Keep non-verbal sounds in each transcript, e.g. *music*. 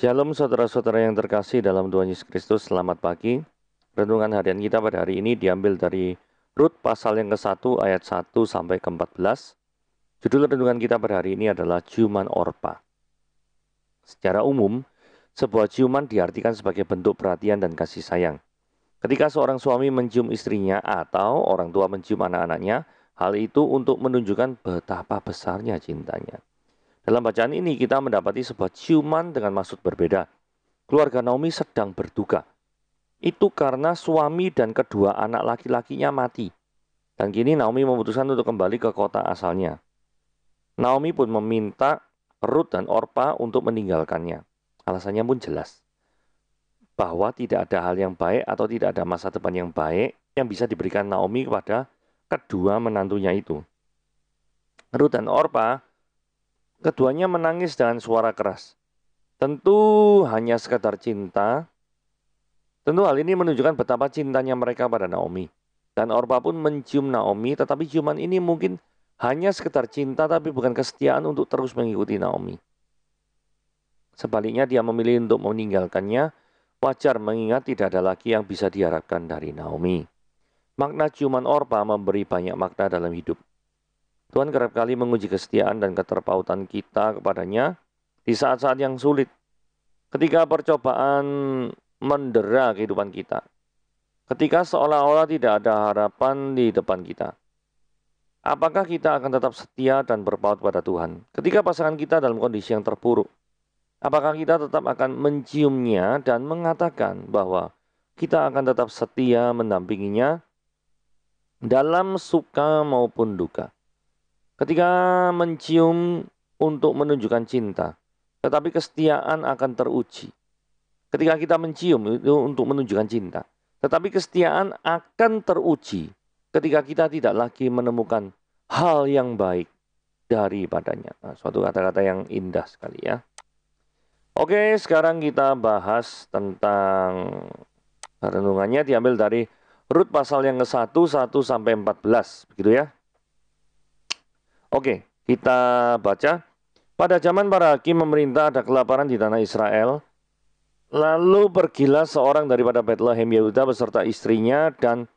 Shalom saudara-saudara yang terkasih dalam Tuhan Yesus Kristus, selamat pagi. Renungan harian kita pada hari ini diambil dari Rut pasal yang ke-1 ayat 1 sampai ke-14. Judul renungan kita pada hari ini adalah ciuman orpa. Secara umum, sebuah ciuman diartikan sebagai bentuk perhatian dan kasih sayang. Ketika seorang suami mencium istrinya atau orang tua mencium anak-anaknya, hal itu untuk menunjukkan betapa besarnya cintanya. Dalam bacaan ini kita mendapati sebuah ciuman dengan maksud berbeda. Keluarga Naomi sedang berduka. Itu karena suami dan kedua anak laki-lakinya mati. Dan kini Naomi memutuskan untuk kembali ke kota asalnya. Naomi pun meminta Ruth dan Orpa untuk meninggalkannya. Alasannya pun jelas. Bahwa tidak ada hal yang baik atau tidak ada masa depan yang baik yang bisa diberikan Naomi kepada kedua menantunya itu. Ruth dan Orpa Keduanya menangis dengan suara keras. Tentu hanya sekedar cinta. Tentu hal ini menunjukkan betapa cintanya mereka pada Naomi. Dan Orpa pun mencium Naomi, tetapi ciuman ini mungkin hanya sekedar cinta tapi bukan kesetiaan untuk terus mengikuti Naomi. Sebaliknya dia memilih untuk meninggalkannya, wajar mengingat tidak ada lagi yang bisa diharapkan dari Naomi. Makna ciuman Orpa memberi banyak makna dalam hidup Tuhan kerap kali menguji kesetiaan dan keterpautan kita kepadanya di saat-saat yang sulit. Ketika percobaan mendera kehidupan kita. Ketika seolah-olah tidak ada harapan di depan kita. Apakah kita akan tetap setia dan berpaut pada Tuhan? Ketika pasangan kita dalam kondisi yang terpuruk, apakah kita tetap akan menciumnya dan mengatakan bahwa kita akan tetap setia mendampinginya dalam suka maupun duka? Ketika mencium untuk menunjukkan cinta, tetapi kesetiaan akan teruji. Ketika kita mencium itu untuk menunjukkan cinta, tetapi kesetiaan akan teruji ketika kita tidak lagi menemukan hal yang baik daripadanya. Nah, suatu kata-kata yang indah sekali ya. Oke, sekarang kita bahas tentang renungannya diambil dari Rut pasal yang ke-1 1 sampai 14, begitu ya. Oke, kita baca. Pada zaman para hakim memerintah ada kelaparan di tanah Israel. Lalu pergilah seorang daripada Bethlehem Yehuda beserta istrinya dan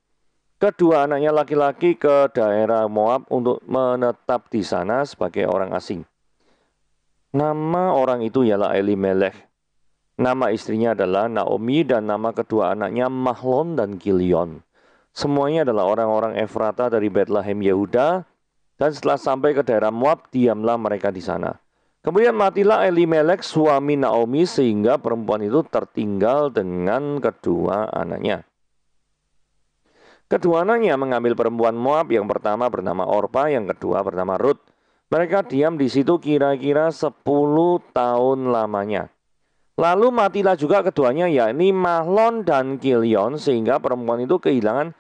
kedua anaknya laki-laki ke daerah Moab untuk menetap di sana sebagai orang asing. Nama orang itu ialah Eli Melech. Nama istrinya adalah Naomi dan nama kedua anaknya Mahlon dan Kilion. Semuanya adalah orang-orang Efrata dari Bethlehem Yehuda dan setelah sampai ke daerah Moab, diamlah mereka di sana. Kemudian matilah Elimelek suami Naomi sehingga perempuan itu tertinggal dengan kedua anaknya. Kedua anaknya mengambil perempuan Moab yang pertama bernama Orpa, yang kedua bernama Rut. Mereka diam di situ kira-kira 10 tahun lamanya. Lalu matilah juga keduanya yakni Mahlon dan Kilion sehingga perempuan itu kehilangan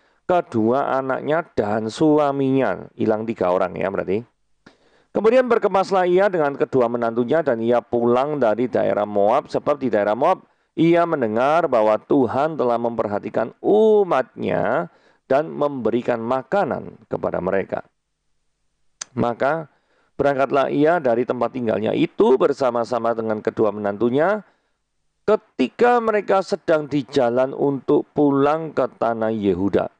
dua anaknya dan suaminya. Hilang tiga orang ya berarti. Kemudian berkemaslah ia dengan kedua menantunya dan ia pulang dari daerah Moab sebab di daerah Moab ia mendengar bahwa Tuhan telah memperhatikan umatnya dan memberikan makanan kepada mereka. Maka berangkatlah ia dari tempat tinggalnya itu bersama-sama dengan kedua menantunya ketika mereka sedang di jalan untuk pulang ke tanah Yehuda.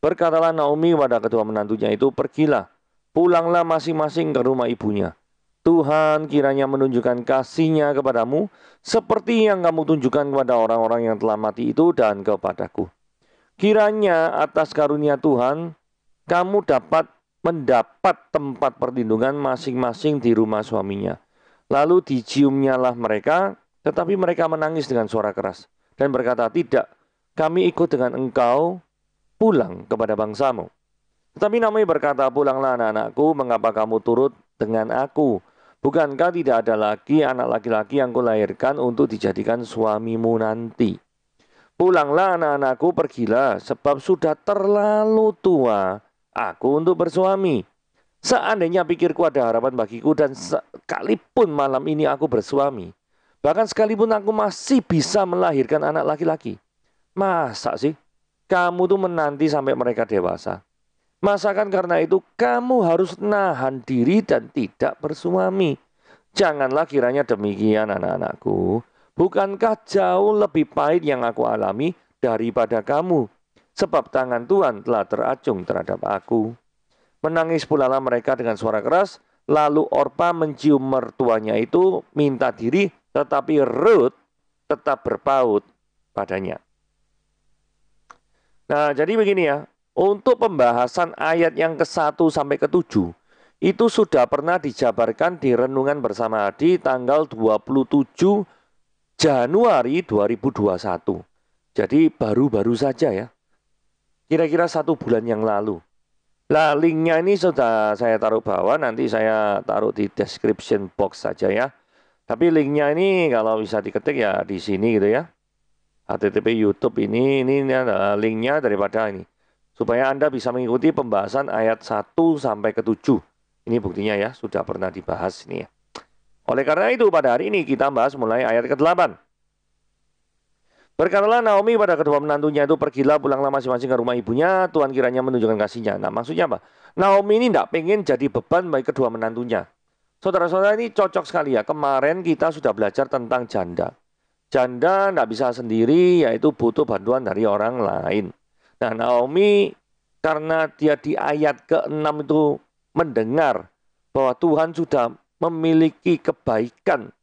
Berkatalah Naomi pada kedua menantunya itu, pergilah, pulanglah masing-masing ke rumah ibunya. Tuhan kiranya menunjukkan kasihnya kepadamu seperti yang kamu tunjukkan kepada orang-orang yang telah mati itu dan kepadaku. Kiranya atas karunia Tuhan kamu dapat mendapat tempat perlindungan masing-masing di rumah suaminya. Lalu diciumnyalah mereka, tetapi mereka menangis dengan suara keras dan berkata, "Tidak, kami ikut dengan engkau pulang kepada bangsamu. Tetapi Naomi berkata, pulanglah anak-anakku, mengapa kamu turut dengan aku? Bukankah tidak ada lagi anak laki-laki yang kulahirkan untuk dijadikan suamimu nanti? Pulanglah anak-anakku, pergilah, sebab sudah terlalu tua aku untuk bersuami. Seandainya pikirku ada harapan bagiku dan sekalipun malam ini aku bersuami, bahkan sekalipun aku masih bisa melahirkan anak laki-laki. Masa sih kamu tuh menanti sampai mereka dewasa. Masakan karena itu kamu harus nahan diri dan tidak bersuami. Janganlah kiranya demikian anak-anakku. Bukankah jauh lebih pahit yang aku alami daripada kamu? Sebab tangan Tuhan telah teracung terhadap aku. Menangis pula lah mereka dengan suara keras, lalu Orpa mencium mertuanya itu minta diri, tetapi Ruth tetap berpaut padanya. Nah, jadi begini ya. Untuk pembahasan ayat yang ke-1 sampai ke-7 itu sudah pernah dijabarkan di renungan bersama di tanggal 27 Januari 2021. Jadi baru-baru saja ya. Kira-kira satu bulan yang lalu. Lah linknya ini sudah saya taruh bawah, nanti saya taruh di description box saja ya. Tapi linknya ini kalau bisa diketik ya di sini gitu ya http YouTube ini ini, linknya daripada ini supaya anda bisa mengikuti pembahasan ayat 1 sampai ke 7 ini buktinya ya sudah pernah dibahas ini ya oleh karena itu pada hari ini kita bahas mulai ayat ke-8 Berkatalah Naomi pada kedua menantunya itu pergilah pulanglah masing-masing ke rumah ibunya Tuhan kiranya menunjukkan kasihnya Nah maksudnya apa? Naomi ini tidak pengen jadi beban bagi kedua menantunya Saudara-saudara ini cocok sekali ya Kemarin kita sudah belajar tentang janda Janda tidak bisa sendiri, yaitu butuh bantuan dari orang lain. Nah, Naomi karena dia di ayat ke-6 itu mendengar bahwa Tuhan sudah memiliki kebaikan,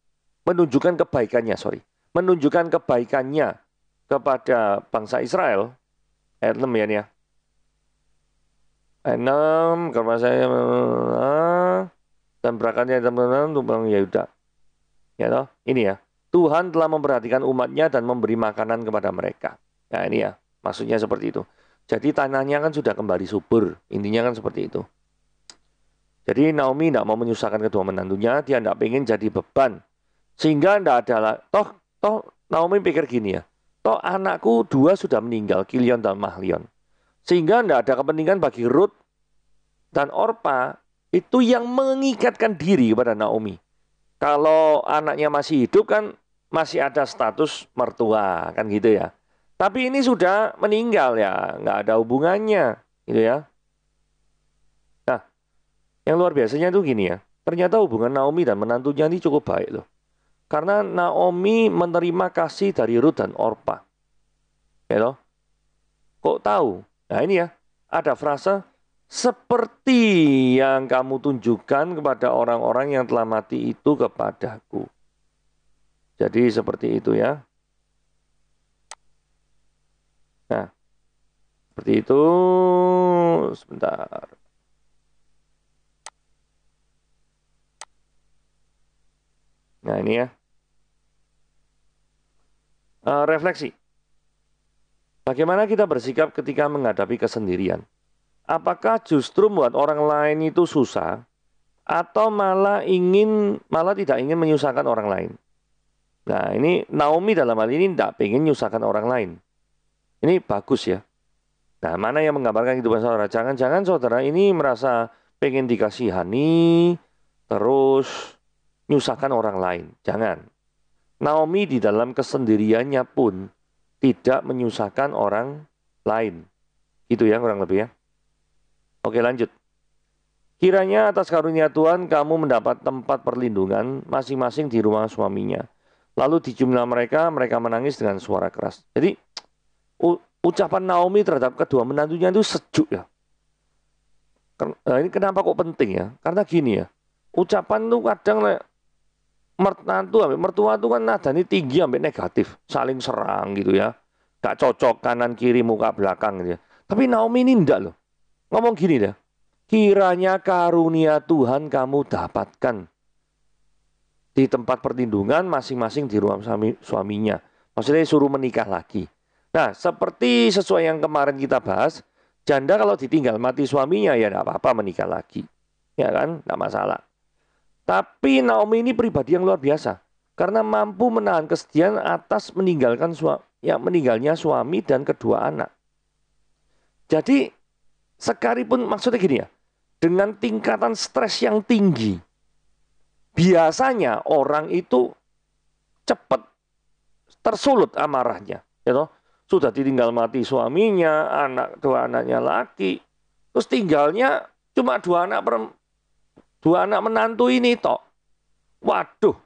menunjukkan kebaikannya, sorry, menunjukkan kebaikannya kepada bangsa Israel. Ayat 6 ya, nih ah, ya. Ayat 6, karena saya dan berakannya teman-teman untuk Yehuda. Ya toh, ini ya. Tuhan telah memperhatikan umatnya dan memberi makanan kepada mereka. Nah ini ya, maksudnya seperti itu. Jadi tanahnya kan sudah kembali subur, intinya kan seperti itu. Jadi Naomi tidak mau menyusahkan kedua menantunya, dia tidak ingin jadi beban. Sehingga tidak ada, lah. toh, toh Naomi pikir gini ya, toh anakku dua sudah meninggal, Kilion dan Mahlion. Sehingga tidak ada kepentingan bagi Ruth dan Orpa itu yang mengikatkan diri kepada Naomi. Kalau anaknya masih hidup kan masih ada status mertua kan gitu ya. Tapi ini sudah meninggal ya, nggak ada hubungannya gitu ya. Nah, yang luar biasanya itu gini ya. Ternyata hubungan Naomi dan menantunya ini cukup baik loh. Karena Naomi menerima kasih dari Ruth dan Orpa. Ya loh. Kok tahu? Nah ini ya, ada frasa seperti yang kamu tunjukkan kepada orang-orang yang telah mati itu kepadaku. Jadi seperti itu ya. Nah, seperti itu. Sebentar. Nah ini ya. Uh, refleksi. Bagaimana kita bersikap ketika menghadapi kesendirian? Apakah justru buat orang lain itu susah, atau malah ingin malah tidak ingin menyusahkan orang lain? Nah ini Naomi dalam hal ini tidak ingin menyusahkan orang lain. Ini bagus ya. Nah mana yang menggambarkan kehidupan saudara? Jangan-jangan saudara ini merasa pengen dikasihani, terus menyusahkan orang lain. Jangan. Naomi di dalam kesendiriannya pun tidak menyusahkan orang lain. Itu ya kurang lebih ya. Oke lanjut. Kiranya atas karunia Tuhan kamu mendapat tempat perlindungan masing-masing di rumah suaminya Lalu di jumlah mereka, mereka menangis dengan suara keras. Jadi ucapan Naomi terhadap kedua menantunya itu sejuk ya. Nah, ini kenapa kok penting ya? Karena gini ya, ucapan tuh kadang mertua mertua tuh kan ini tinggi sampai negatif, saling serang gitu ya. Gak cocok kanan kiri muka belakang gitu ya. Tapi Naomi ini enggak loh. Ngomong gini deh. Kiranya karunia Tuhan kamu dapatkan di tempat perlindungan masing-masing di ruang suami, suaminya. Maksudnya suruh menikah lagi. Nah, seperti sesuai yang kemarin kita bahas, janda kalau ditinggal mati suaminya ya tidak apa-apa menikah lagi. Ya kan? Tidak masalah. Tapi Naomi ini pribadi yang luar biasa karena mampu menahan kesedihan atas meninggalkan suami, ya meninggalnya suami dan kedua anak. Jadi sekalipun maksudnya gini ya, dengan tingkatan stres yang tinggi, biasanya orang itu cepat tersulut amarahnya, ya toh. Sudah ditinggal mati suaminya, anak dua anaknya laki, terus tinggalnya cuma dua anak per, dua anak menantu ini toh. Waduh,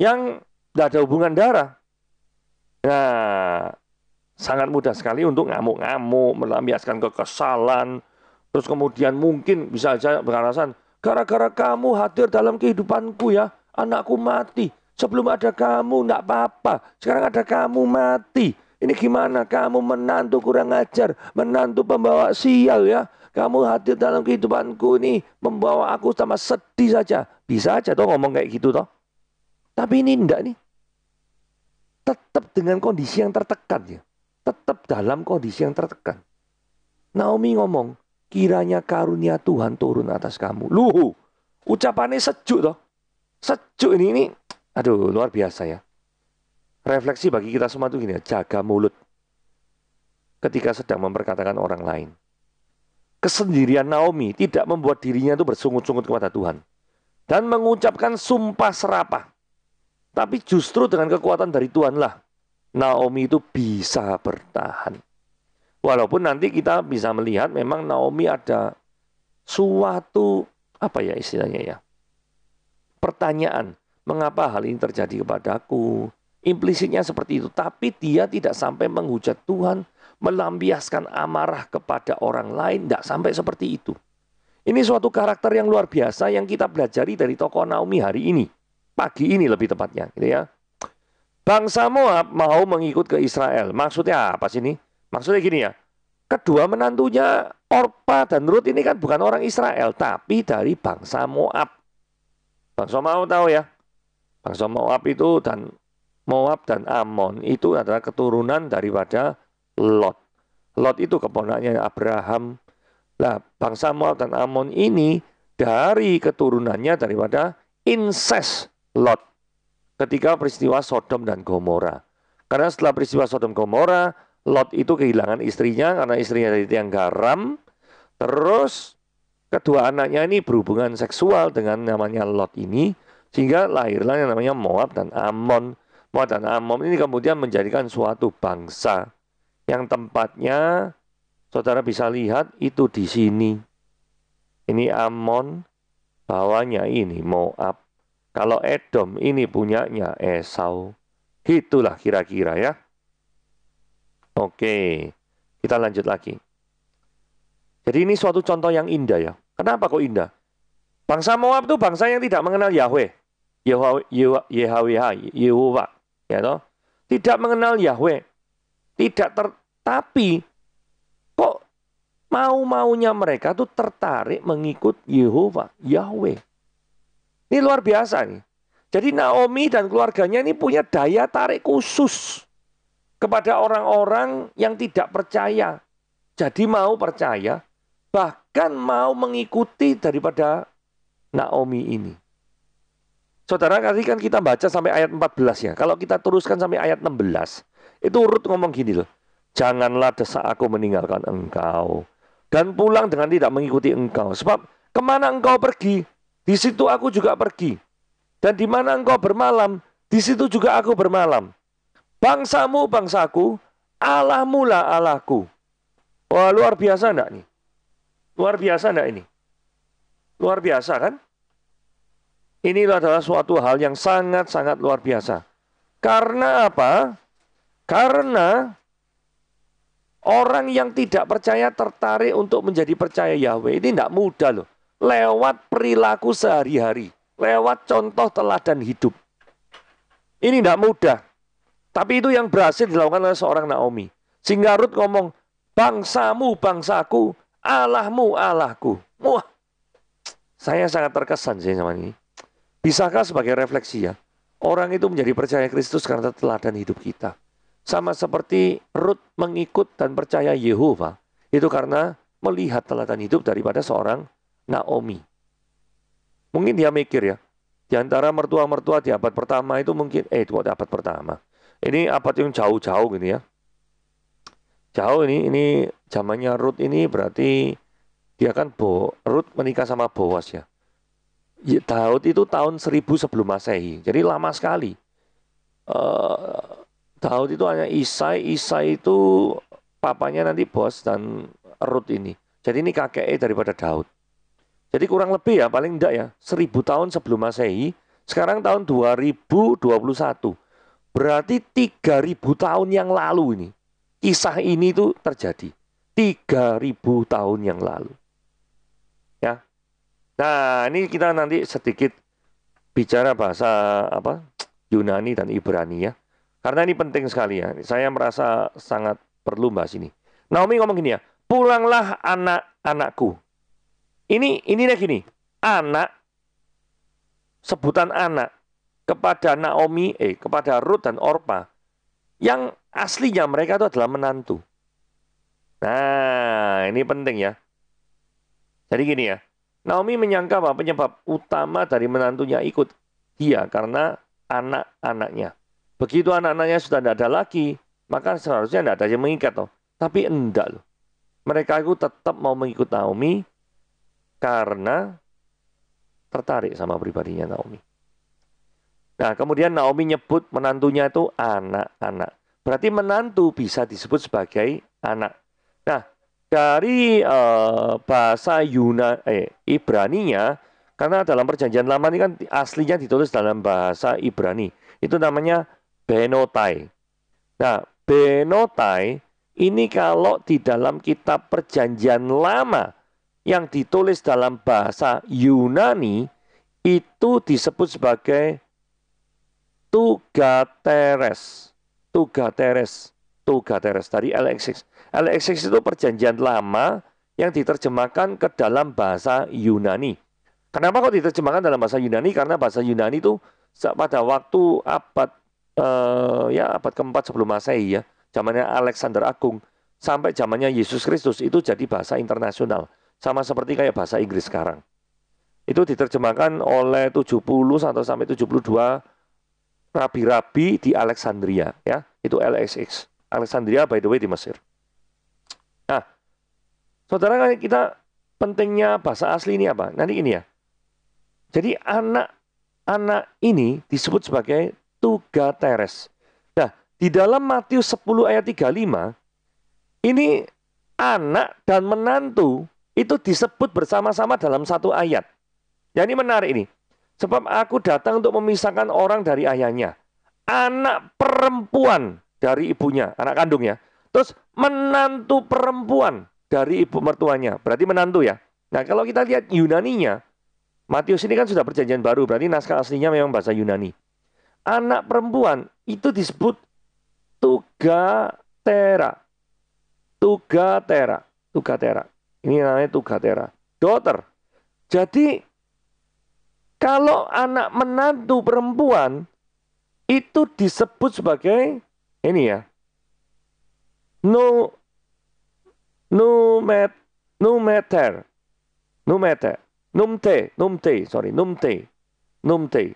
yang tidak ada hubungan darah. Nah, sangat mudah sekali untuk ngamuk-ngamuk, melampiaskan kekesalan, terus kemudian mungkin bisa saja beralasan, Gara-gara kamu hadir dalam kehidupanku ya. Anakku mati. Sebelum ada kamu enggak apa-apa. Sekarang ada kamu mati. Ini gimana kamu menantu kurang ajar. Menantu pembawa sial ya. Kamu hadir dalam kehidupanku ini. Membawa aku sama sedih saja. Bisa aja toh ngomong kayak gitu toh. Tapi ini enggak nih. Tetap dengan kondisi yang tertekan ya. Tetap dalam kondisi yang tertekan. Naomi ngomong, kiranya karunia Tuhan turun atas kamu. Luhu, ucapannya sejuk toh. Sejuk ini, ini aduh luar biasa ya. Refleksi bagi kita semua itu gini ya, jaga mulut ketika sedang memperkatakan orang lain. Kesendirian Naomi tidak membuat dirinya itu bersungut-sungut kepada Tuhan. Dan mengucapkan sumpah serapah. Tapi justru dengan kekuatan dari Tuhanlah, Naomi itu bisa bertahan. Walaupun nanti kita bisa melihat memang Naomi ada suatu apa ya istilahnya ya pertanyaan mengapa hal ini terjadi kepadaku implisitnya seperti itu tapi dia tidak sampai menghujat Tuhan melampiaskan amarah kepada orang lain tidak sampai seperti itu ini suatu karakter yang luar biasa yang kita pelajari dari tokoh Naomi hari ini pagi ini lebih tepatnya gitu ya bangsa Moab mau mengikut ke Israel maksudnya apa sih ini Maksudnya gini ya, kedua menantunya Orpa dan Rut ini kan bukan orang Israel, tapi dari bangsa Moab. Bangsa Moab tahu ya, bangsa Moab itu dan Moab dan Amon itu adalah keturunan daripada Lot. Lot itu keponakannya Abraham. Nah, bangsa Moab dan Amon ini dari keturunannya daripada inses Lot ketika peristiwa Sodom dan Gomora. Karena setelah peristiwa Sodom Gomora, Lot itu kehilangan istrinya karena istrinya dari yang garam. Terus kedua anaknya ini berhubungan seksual dengan namanya Lot ini sehingga lahirlah yang namanya Moab dan Ammon. Moab dan Ammon ini kemudian menjadikan suatu bangsa yang tempatnya saudara bisa lihat itu di sini. Ini Ammon, bawahnya ini Moab. Kalau Edom ini punyanya Esau. Itulah kira-kira ya. Oke, kita lanjut lagi. Jadi ini suatu contoh yang indah ya. Kenapa kok indah? Bangsa Moab itu bangsa yang tidak mengenal Yahweh. Yahweh, Yehowah, ya toh? Tidak mengenal Yahweh. Tidak ter, tapi kok mau-maunya mereka tuh tertarik mengikut Yehova, Yahweh. Ini luar biasa nih. Jadi Naomi dan keluarganya ini punya daya tarik khusus kepada orang-orang yang tidak percaya. Jadi mau percaya, bahkan mau mengikuti daripada Naomi ini. Saudara, tadi kan kita baca sampai ayat 14 ya. Kalau kita teruskan sampai ayat 16, itu urut ngomong gini loh. Janganlah desa aku meninggalkan engkau. Dan pulang dengan tidak mengikuti engkau. Sebab kemana engkau pergi, di situ aku juga pergi. Dan di mana engkau bermalam, di situ juga aku bermalam. Bangsamu bangsaku, Allahmu mula Allahku. Wah, luar biasa enggak nih? Luar biasa enggak ini? Luar biasa kan? Ini adalah suatu hal yang sangat-sangat luar biasa. Karena apa? Karena orang yang tidak percaya tertarik untuk menjadi percaya Yahweh. Ini tidak mudah loh. Lewat perilaku sehari-hari. Lewat contoh teladan hidup. Ini tidak mudah. Tapi itu yang berhasil dilakukan oleh seorang Naomi. Sehingga Ruth ngomong, bangsamu bangsaku, Allahmu Allahku. Wah, saya sangat terkesan sih sama ini. Bisakah sebagai refleksi ya, orang itu menjadi percaya Kristus karena teladan hidup kita. Sama seperti Rut mengikut dan percaya Yehova. Itu karena melihat teladan hidup daripada seorang Naomi. Mungkin dia mikir ya, di antara mertua-mertua di abad pertama itu mungkin, eh itu abad pertama ini apa yang jauh-jauh gitu ya jauh ini ini zamannya Ruth ini berarti dia kan Bo Ruth menikah sama Boas ya. ya Daud itu tahun 1000 sebelum masehi jadi lama sekali uh, Daud itu hanya Isai Isai itu papanya nanti Boas dan Ruth ini jadi ini kakek daripada Daud jadi kurang lebih ya paling enggak ya 1000 tahun sebelum masehi sekarang tahun 2021 Berarti 3000 tahun yang lalu ini. Kisah ini tuh terjadi 3000 tahun yang lalu. Ya. Nah, ini kita nanti sedikit bicara bahasa apa? Yunani dan Ibrani ya. Karena ini penting sekali ya. Saya merasa sangat perlu bahas ini. Naomi ngomong gini ya, "Pulanglah anak-anakku." Ini ini gini, anak sebutan anak kepada Naomi, eh, kepada Ruth dan Orpa, yang aslinya mereka itu adalah menantu. Nah, ini penting ya. Jadi gini ya, Naomi menyangka bahwa penyebab utama dari menantunya ikut dia karena anak-anaknya. Begitu anak-anaknya sudah tidak ada lagi, maka seharusnya tidak ada yang mengikat. Loh. Tapi enggak loh. Mereka itu tetap mau mengikut Naomi karena tertarik sama pribadinya Naomi. Nah, kemudian Naomi nyebut menantunya itu anak-anak. Berarti menantu bisa disebut sebagai anak. Nah, dari uh, bahasa Yuna eh Ibraninya karena dalam perjanjian lama ini kan aslinya ditulis dalam bahasa Ibrani. Itu namanya Benotai. Nah, Benotai ini kalau di dalam kitab perjanjian lama yang ditulis dalam bahasa Yunani itu disebut sebagai Tuga Teres. Tuga Teres. Tuga Teres tadi LXX. LXX itu perjanjian lama yang diterjemahkan ke dalam bahasa Yunani. Kenapa kok diterjemahkan dalam bahasa Yunani? Karena bahasa Yunani itu pada waktu abad eh, ya abad keempat sebelum Masehi ya, zamannya Alexander Agung sampai zamannya Yesus Kristus itu jadi bahasa internasional, sama seperti kayak bahasa Inggris sekarang. Itu diterjemahkan oleh 70 atau sampai 72 rabi-rabi di Alexandria ya itu LXX Alexandria by the way di Mesir nah saudara kita pentingnya bahasa asli ini apa nanti ini ya jadi anak-anak ini disebut sebagai tuga teres nah di dalam Matius 10 ayat 35 ini anak dan menantu itu disebut bersama-sama dalam satu ayat. Ya menarik ini. Sebab aku datang untuk memisahkan orang dari ayahnya. Anak perempuan dari ibunya, anak kandungnya. Terus menantu perempuan dari ibu mertuanya. Berarti menantu ya. Nah kalau kita lihat Yunaninya, Matius ini kan sudah perjanjian baru, berarti naskah aslinya memang bahasa Yunani. Anak perempuan itu disebut tugatera. Tugatera. Tugatera. Ini namanya tugatera. Daughter. Jadi kalau anak menantu perempuan itu disebut sebagai ini ya. No matter no matter numte numte sorry numte numte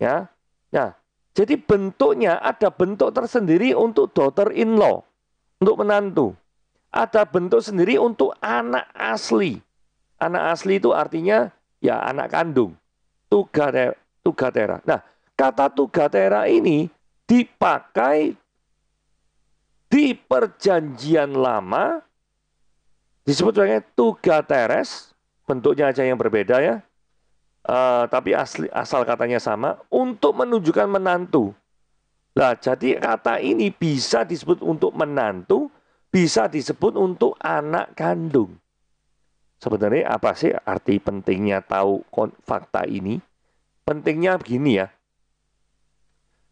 ya ya jadi bentuknya ada bentuk tersendiri untuk daughter in law untuk menantu ada bentuk sendiri untuk anak asli anak asli itu artinya ya anak kandung tugatera. tugatera. Nah, kata tugatera ini dipakai di perjanjian lama disebut sebagai tugateres bentuknya aja yang berbeda ya uh, tapi asli asal katanya sama untuk menunjukkan menantu nah jadi kata ini bisa disebut untuk menantu bisa disebut untuk anak kandung sebenarnya apa sih arti pentingnya tahu fakta ini? Pentingnya begini ya.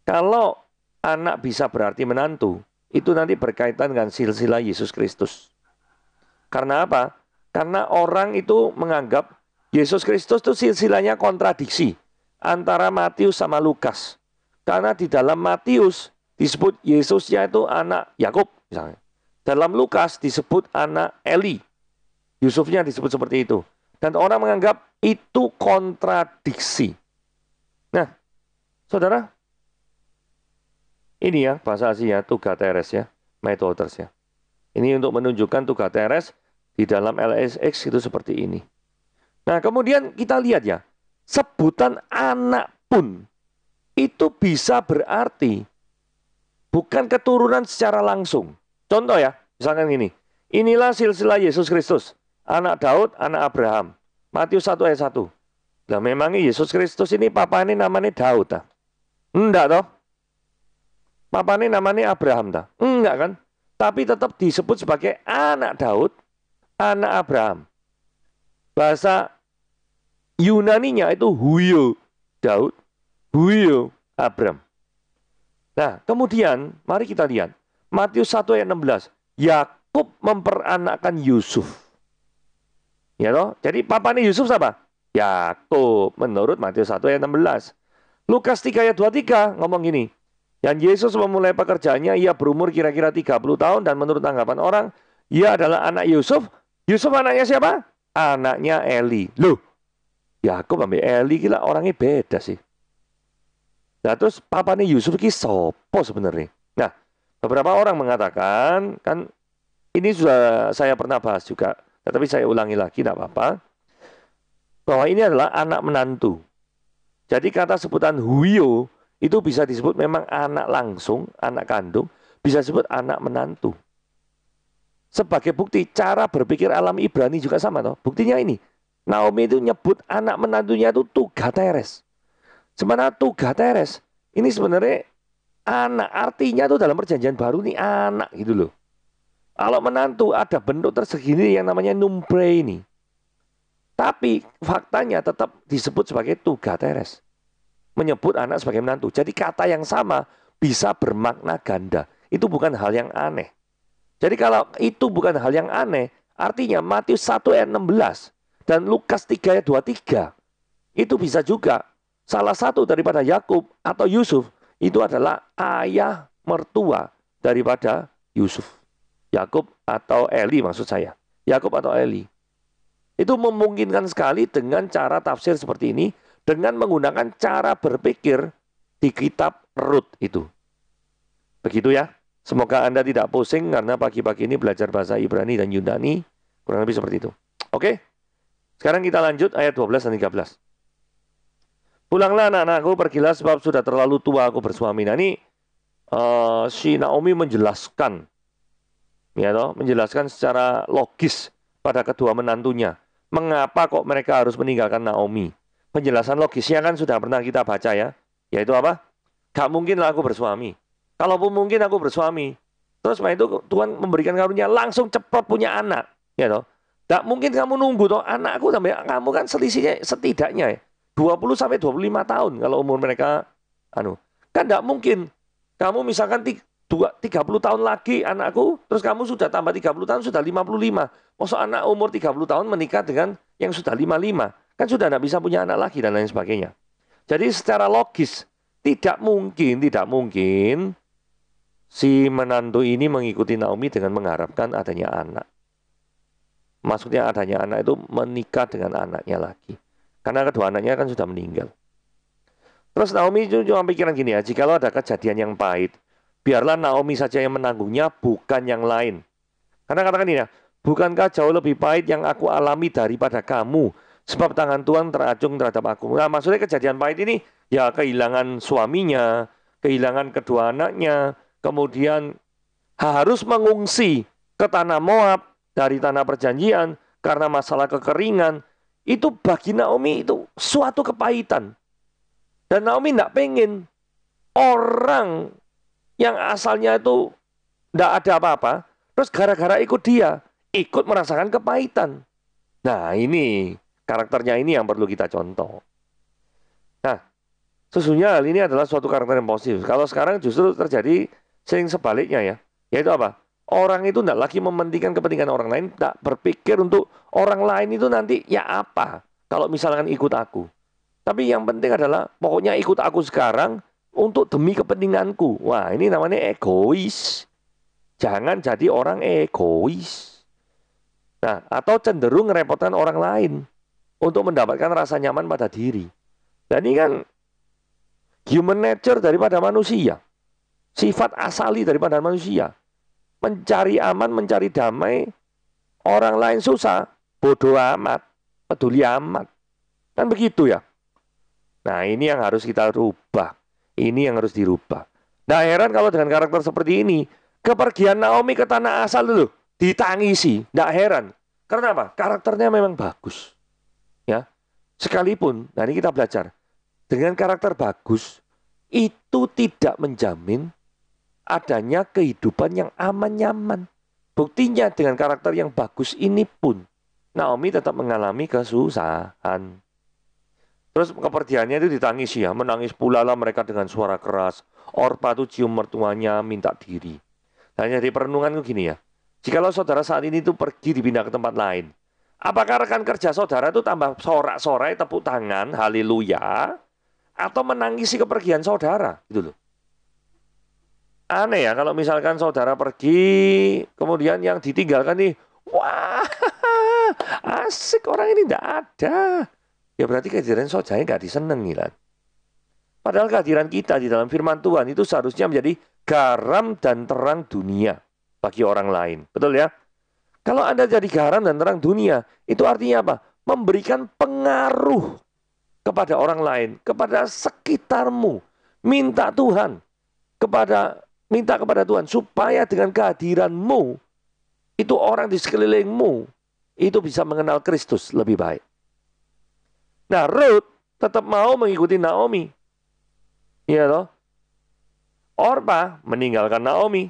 Kalau anak bisa berarti menantu, itu nanti berkaitan dengan silsilah Yesus Kristus. Karena apa? Karena orang itu menganggap Yesus Kristus itu silsilahnya kontradiksi antara Matius sama Lukas. Karena di dalam Matius disebut Yesusnya itu anak Yakub misalnya. Dalam Lukas disebut anak Eli. Yusufnya disebut seperti itu. Dan orang menganggap itu kontradiksi. Nah, saudara, ini ya bahasa Asia, Tuga Teres ya, Made Waters ya. Ini untuk menunjukkan tugas Teres di dalam LSX itu seperti ini. Nah, kemudian kita lihat ya, sebutan anak pun itu bisa berarti bukan keturunan secara langsung. Contoh ya, misalkan ini inilah silsilah Yesus Kristus anak Daud, anak Abraham. Matius 1 ayat 1. Nah memangnya Yesus Kristus ini papa ini namanya Daud ta? Enggak toh? Papa ini namanya Abraham ta? Enggak kan? Tapi tetap disebut sebagai anak Daud, anak Abraham. Bahasa Yunaninya itu Huyo Daud, Huyo Abraham. Nah, kemudian mari kita lihat Matius 1 ayat 16. Yakub memperanakkan Yusuf. Ya toh? Jadi Papa nih Yusuf siapa? Yakub menurut Matius 1 ayat 16. Lukas 3 ayat 23 ngomong gini. Yang Yesus memulai pekerjaannya ia berumur kira-kira 30 tahun dan menurut tanggapan orang ia adalah anak Yusuf. Yusuf anaknya siapa? Anaknya Eli. Loh, Yakub ambil Eli gila orangnya beda sih. Nah terus Papa nih Yusuf ki sopo sebenarnya. Nah beberapa orang mengatakan kan ini sudah saya pernah bahas juga tetapi saya ulangi lagi, tidak apa-apa. Bahwa ini adalah anak menantu. Jadi kata sebutan huyo itu bisa disebut memang anak langsung, anak kandung, bisa disebut anak menantu. Sebagai bukti cara berpikir alam Ibrani juga sama toh. Buktinya ini, Naomi itu nyebut anak menantunya itu Tuga Teres. Sebenarnya Tuga Teres ini sebenarnya anak artinya itu dalam perjanjian baru nih anak gitu loh. Kalau menantu ada bentuk tersegini yang namanya numbre ini. Tapi faktanya tetap disebut sebagai tuga teres. Menyebut anak sebagai menantu. Jadi kata yang sama bisa bermakna ganda. Itu bukan hal yang aneh. Jadi kalau itu bukan hal yang aneh, artinya Matius 1 ayat 16 dan Lukas 3 ayat 23 itu bisa juga salah satu daripada Yakub atau Yusuf itu adalah ayah mertua daripada Yusuf. Yakub atau Eli maksud saya. Yakub atau Eli. Itu memungkinkan sekali dengan cara tafsir seperti ini dengan menggunakan cara berpikir di kitab Rut itu. Begitu ya. Semoga Anda tidak pusing karena pagi-pagi ini belajar bahasa Ibrani dan Yunani kurang lebih seperti itu. Oke. Sekarang kita lanjut ayat 12 dan 13. Pulanglah anak-anakku, pergilah sebab sudah terlalu tua aku bersuami. Nah ini uh, si Naomi menjelaskan ya toh, menjelaskan secara logis pada kedua menantunya mengapa kok mereka harus meninggalkan Naomi. Penjelasan logisnya kan sudah pernah kita baca ya, yaitu apa? Gak mungkinlah aku bersuami. Kalaupun mungkin aku bersuami, terus setelah itu Tuhan memberikan karunia langsung cepat punya anak, ya toh. Gak mungkin kamu nunggu toh anakku sampai kamu kan selisihnya setidaknya ya, 20 sampai 25 tahun kalau umur mereka anu. Kan gak mungkin kamu misalkan dua, 30 tahun lagi anakku, terus kamu sudah tambah 30 tahun sudah 55. Masa anak umur 30 tahun menikah dengan yang sudah 55? Kan sudah tidak bisa punya anak lagi dan lain sebagainya. Jadi secara logis tidak mungkin, tidak mungkin si menantu ini mengikuti Naomi dengan mengharapkan adanya anak. Maksudnya adanya anak itu menikah dengan anaknya lagi. Karena kedua anaknya kan sudah meninggal. Terus Naomi cuma pikiran gini ya, jikalau ada kejadian yang pahit, biarlah Naomi saja yang menanggungnya, bukan yang lain. Karena katakan ini ya, bukankah jauh lebih pahit yang aku alami daripada kamu? Sebab tangan Tuhan teracung terhadap aku. Nah, maksudnya kejadian pahit ini ya kehilangan suaminya, kehilangan kedua anaknya, kemudian harus mengungsi ke tanah Moab dari tanah perjanjian karena masalah kekeringan. Itu bagi Naomi itu suatu kepahitan. Dan Naomi tidak pengen orang yang asalnya itu tidak ada apa-apa, terus gara-gara ikut dia, ikut merasakan kepahitan. Nah ini karakternya ini yang perlu kita contoh. Nah, sesungguhnya hal ini adalah suatu karakter yang positif. Kalau sekarang justru terjadi sering sebaliknya ya. Yaitu apa? Orang itu tidak lagi mementingkan kepentingan orang lain, tidak berpikir untuk orang lain itu nanti ya apa kalau misalkan ikut aku. Tapi yang penting adalah pokoknya ikut aku sekarang, untuk demi kepentinganku. Wah, ini namanya egois. Jangan jadi orang egois. Nah, atau cenderung merepotkan orang lain untuk mendapatkan rasa nyaman pada diri. Dan ini kan human nature daripada manusia. Sifat asali daripada manusia. Mencari aman, mencari damai, orang lain susah, bodoh amat, peduli amat. Kan begitu ya. Nah, ini yang harus kita rubah. Ini yang harus dirubah. Nah heran kalau dengan karakter seperti ini, kepergian Naomi ke tanah asal dulu ditangisi. Nggak heran. Karena apa? Karakternya memang bagus. Ya. Sekalipun, nah ini kita belajar. Dengan karakter bagus, itu tidak menjamin adanya kehidupan yang aman-nyaman. Buktinya dengan karakter yang bagus ini pun, Naomi tetap mengalami kesusahan. Terus kepergiannya itu ditangisi ya, menangis pula lah mereka dengan suara keras. Orpa itu cium mertuanya minta diri. Nah, jadi perenungan perenungan gini ya, jikalau saudara saat ini itu pergi dipindah ke tempat lain, apakah rekan kerja saudara itu tambah sorak-sorai tepuk tangan, haleluya, atau menangisi kepergian saudara gitu loh. Aneh ya kalau misalkan saudara pergi, kemudian yang ditinggalkan nih, wah *laughs* asik orang ini tidak ada Ya berarti kehadiran sojanya nggak disenengi kan. Padahal kehadiran kita di dalam firman Tuhan itu seharusnya menjadi garam dan terang dunia bagi orang lain. Betul ya? Kalau Anda jadi garam dan terang dunia, itu artinya apa? Memberikan pengaruh kepada orang lain, kepada sekitarmu. Minta Tuhan kepada minta kepada Tuhan supaya dengan kehadiranmu itu orang di sekelilingmu itu bisa mengenal Kristus lebih baik. Nah, Ruth tetap mau mengikuti Naomi. Iya toh? Orpa meninggalkan Naomi.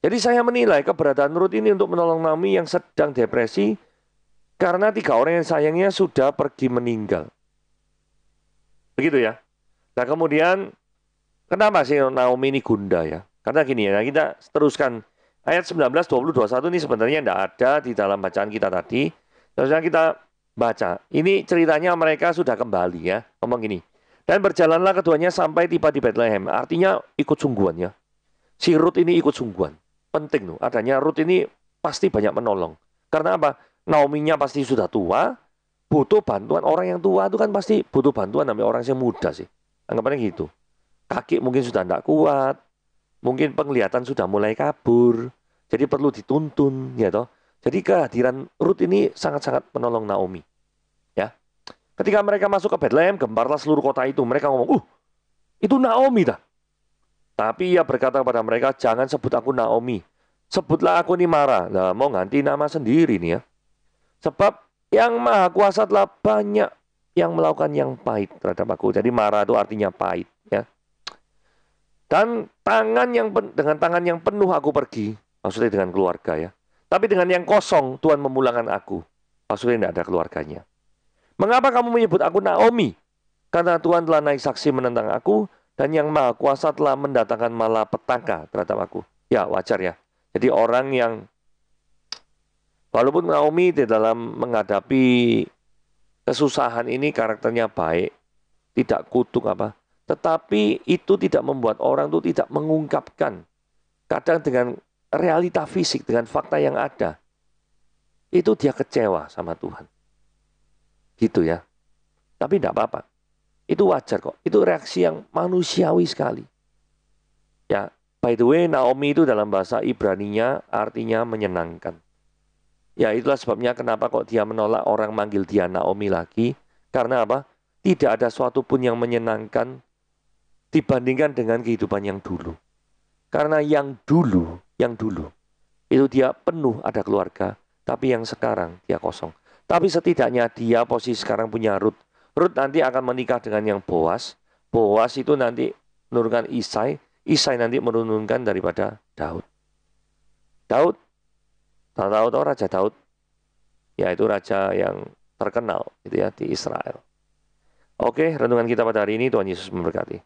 Jadi saya menilai keberadaan Ruth ini untuk menolong Naomi yang sedang depresi karena tiga orang yang sayangnya sudah pergi meninggal. Begitu ya. Nah kemudian kenapa sih Naomi ini gunda ya? Karena gini ya, kita teruskan ayat 19, 20, 21 ini sebenarnya tidak ada di dalam bacaan kita tadi. Terusnya kita Baca. Ini ceritanya mereka sudah kembali ya. Ngomong gini. Dan berjalanlah keduanya sampai tiba di Bethlehem. Artinya ikut sungguhan ya. Si Ruth ini ikut sungguhan. Penting tuh. Adanya Ruth ini pasti banyak menolong. Karena apa? Naominya pasti sudah tua. Butuh bantuan. Orang yang tua itu kan pasti butuh bantuan namanya orang yang muda sih. Anggapannya gitu. Kaki mungkin sudah tidak kuat. Mungkin penglihatan sudah mulai kabur. Jadi perlu dituntun ya toh. Jadi kehadiran Ruth ini sangat-sangat menolong Naomi. Ya. Ketika mereka masuk ke Bethlehem, gemparlah seluruh kota itu. Mereka ngomong, "Uh, itu Naomi dah." Tapi ia berkata kepada mereka, "Jangan sebut aku Naomi. Sebutlah aku ini Mara." Nah, mau ganti nama sendiri nih ya. Sebab yang Maha Kuasa telah banyak yang melakukan yang pahit terhadap aku. Jadi Mara itu artinya pahit, ya. Dan tangan yang pen, dengan tangan yang penuh aku pergi, maksudnya dengan keluarga ya. Tapi dengan yang kosong, Tuhan memulangkan aku. Maksudnya tidak ada keluarganya. Mengapa kamu menyebut aku Naomi? Karena Tuhan telah naik saksi menentang aku, dan yang maha kuasa telah mendatangkan malapetaka terhadap aku. Ya, wajar ya. Jadi orang yang, walaupun Naomi di dalam menghadapi kesusahan ini karakternya baik, tidak kutuk apa, tetapi itu tidak membuat orang itu tidak mengungkapkan. Kadang dengan realita fisik dengan fakta yang ada, itu dia kecewa sama Tuhan. Gitu ya. Tapi tidak apa-apa. Itu wajar kok. Itu reaksi yang manusiawi sekali. Ya, by the way Naomi itu dalam bahasa Ibraninya artinya menyenangkan. Ya, itulah sebabnya kenapa kok dia menolak orang manggil dia Naomi lagi. Karena apa? Tidak ada suatu pun yang menyenangkan dibandingkan dengan kehidupan yang dulu. Karena yang dulu yang dulu. Itu dia penuh ada keluarga, tapi yang sekarang dia kosong. Tapi setidaknya dia posisi sekarang punya Ruth. Ruth nanti akan menikah dengan yang Boas. Boas itu nanti menurunkan Isai. Isai nanti menurunkan daripada Daud. Daud, tahu tahu tahu Raja Daud, yaitu raja yang terkenal gitu ya di Israel. Oke, renungan kita pada hari ini Tuhan Yesus memberkati.